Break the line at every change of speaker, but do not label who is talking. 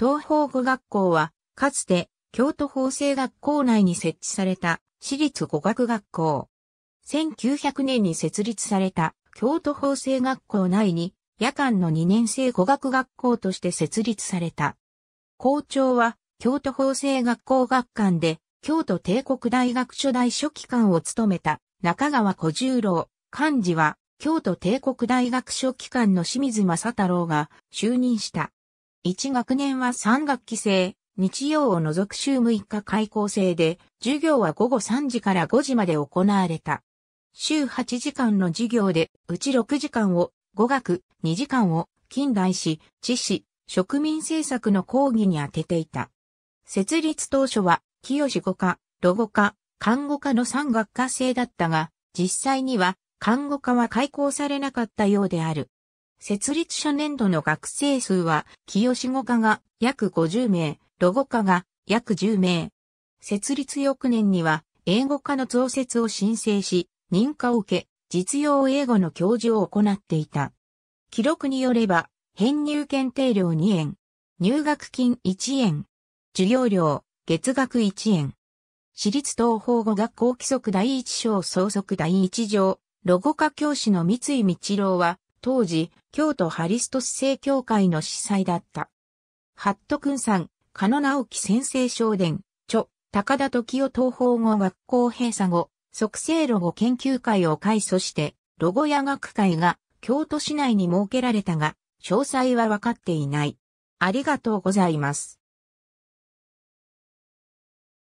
東方語学校は、かつて、京都法制学校内に設置された、私立語学学校。1900年に設立された、京都法制学校内に、夜間の2年生語学学校として設立された。校長は、京都法制学校学館で、京都帝国大学初代書記官を務めた、中川小十郎。幹事は、京都帝国大学書記官の清水正太郎が就任した。1学年は3学期制、日曜を除く週6日開校制で、授業は午後3時から5時まで行われた。週8時間の授業で、うち6時間を、語学、2時間を、近代史、知史、植民政策の講義に当てていた。設立当初は、清語科、ロゴ科、看護科の3学科制だったが、実際には、看護科は開校されなかったようである。設立初年度の学生数は、清志語科が約50名、ロゴ科が約10名。設立翌年には、英語科の増設を申請し、認可を受け、実用英語の教授を行っていた。記録によれば、編入検定料2円、入学金1円、授業料、月額1円。私立東方語学校規則第1章総則第1条、ロゴ科教師の三井道郎は、当時、京都ハリストス正教会の司祭だった。ハット君さん、ノ野直樹先生少伝、著、高田時夫東方語学校閉鎖後、即成ロゴ研究会を開祖して、ロゴ屋学会が京都市内に設けられたが、詳細はわかっていない。ありがとうございます。